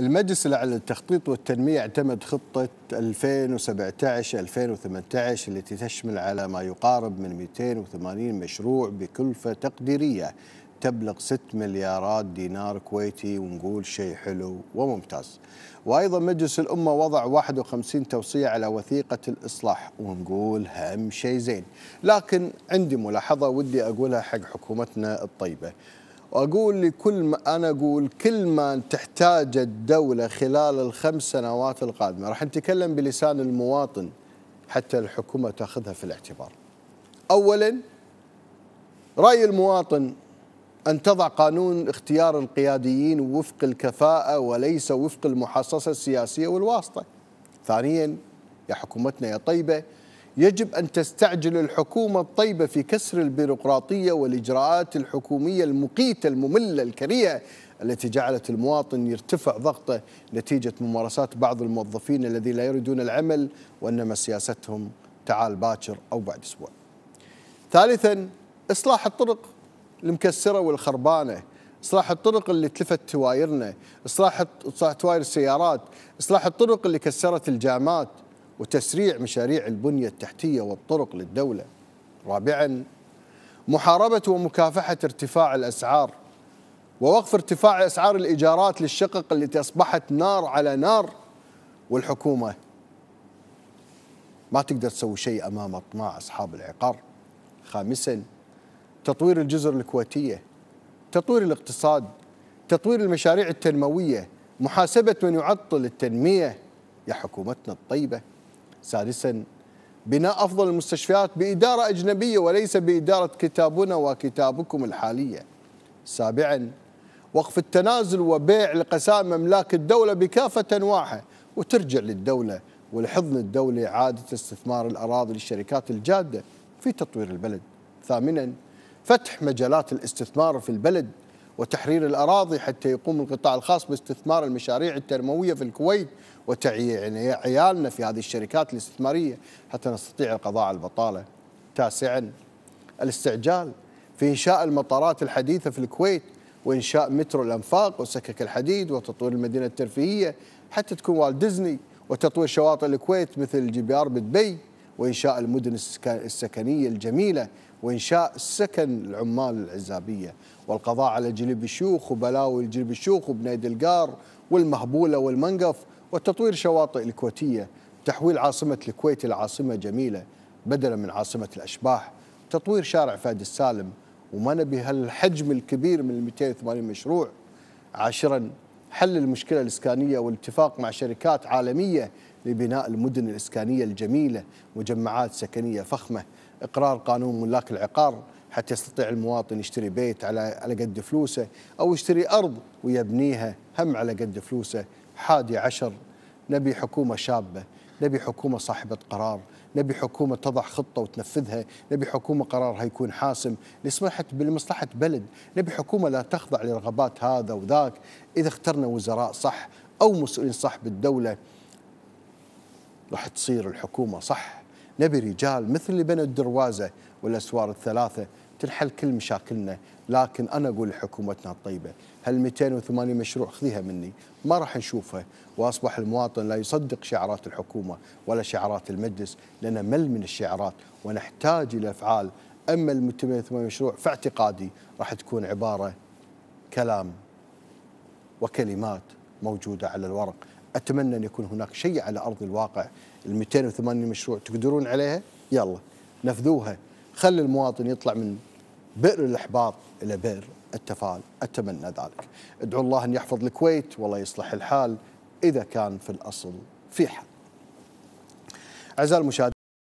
المجلس الأعلى للتخطيط والتنمية اعتمد خطة 2017-2018 التي تشمل على ما يقارب من 280 مشروع بكلفة تقديرية تبلغ 6 مليارات دينار كويتي ونقول شيء حلو وممتاز وأيضا مجلس الأمة وضع 51 توصية على وثيقة الإصلاح ونقول هم شيء زين لكن عندي ملاحظة ودي أقولها حق حكومتنا الطيبة واقول لكل ما انا اقول كل ما تحتاجه الدوله خلال الخمس سنوات القادمه راح نتكلم بلسان المواطن حتى الحكومه تاخذها في الاعتبار. اولا راي المواطن ان تضع قانون اختيار القياديين وفق الكفاءه وليس وفق المحصصه السياسيه والواسطه. ثانيا يا حكومتنا يا طيبه يجب أن تستعجل الحكومة الطيبة في كسر البيروقراطية والإجراءات الحكومية المقيتة المملة الكريهة التي جعلت المواطن يرتفع ضغطه نتيجة ممارسات بعض الموظفين الذين لا يريدون العمل وإنما سياستهم تعال باكر أو بعد أسبوع ثالثا إصلاح الطرق المكسرة والخربانة إصلاح الطرق اللي تلفت توايرنا إصلاح, إصلاح تواير السيارات إصلاح الطرق اللي كسرت الجامات وتسريع مشاريع البنية التحتية والطرق للدولة رابعا محاربة ومكافحة ارتفاع الأسعار ووقف ارتفاع أسعار الإيجارات للشقق التي أصبحت نار على نار والحكومة ما تقدر تسوي شيء أمام أطماع أصحاب العقار خامسا تطوير الجزر الكويتية تطوير الاقتصاد تطوير المشاريع التنموية محاسبة من يعطل التنمية يا حكومتنا الطيبة سادسا بناء أفضل المستشفيات بإدارة أجنبية وليس بإدارة كتابنا وكتابكم الحالية سابعا وقف التنازل وبيع لقسائم أملاك الدولة بكافة أنواعها وترجع للدولة والحضن الدولي إعادة استثمار الأراضي للشركات الجادة في تطوير البلد ثامنا فتح مجالات الاستثمار في البلد وتحرير الأراضي حتى يقوم القطاع الخاص باستثمار المشاريع التنموية في الكويت وتعيي عيالنا في هذه الشركات الاستثمارية حتى نستطيع القضاء على البطالة تاسعا الاستعجال في إنشاء المطارات الحديثة في الكويت وإنشاء مترو الأنفاق وسكك الحديد وتطوير المدينة الترفيهية حتى تكون والت ديزني وتطوير شواطئ الكويت مثل بي آر بدبي وإنشاء المدن السكنية الجميلة وإنشاء سكن العمال العزابية والقضاء على جلب الشيوخ وبلاوي جلب الشيوخ وبنيد القار والمهبولة والمنقف وتطوير شواطئ الكويتية تحويل عاصمة الكويت إلى عاصمة جميلة بدلا من عاصمة الأشباح تطوير شارع فهد السالم وما نبي هالحجم الكبير من 280 مشروع عاشرا حل المشكلة الإسكانية والاتفاق مع شركات عالمية لبناء المدن الإسكانية الجميلة مجمعات سكنية فخمة إقرار قانون ملاك العقار حتى يستطيع المواطن يشتري بيت على على قد فلوسه أو يشتري أرض ويبنيها هم على قد فلوسه حادي عشر نبي حكومة شابة نبي حكومة صاحبة قرار نبي حكومة تضع خطة وتنفذها نبي حكومة قرارها يكون حاسم لمصلحة لمصلحة بلد نبي حكومة لا تخضع لرغبات هذا وذاك إذا اخترنا وزراء صح أو مسؤولين صح بالدولة راح تصير الحكومة صح نبي رجال مثل اللي بنوا الدروازة والأسوار الثلاثة تنحل كل مشاكلنا لكن أنا أقول لحكومتنا الطيبة هال 208 مشروع خذيها مني ما راح نشوفها وأصبح المواطن لا يصدق شعارات الحكومة ولا شعارات المجلس لأن مل من الشعارات ونحتاج إلى أفعال أما ال 208 مشروع فاعتقادي راح تكون عبارة كلام وكلمات موجودة على الورق أتمنى أن يكون هناك شيء على أرض الواقع ال 208 مشروع تقدرون عليها يلا نفذوها خلي المواطن يطلع من بئر الإحباط إلى بئر التفاؤل، أتمنى ذلك أدعو الله أن يحفظ الكويت والله يصلح الحال إذا كان في الأصل في حال. أعزائي المشاهدين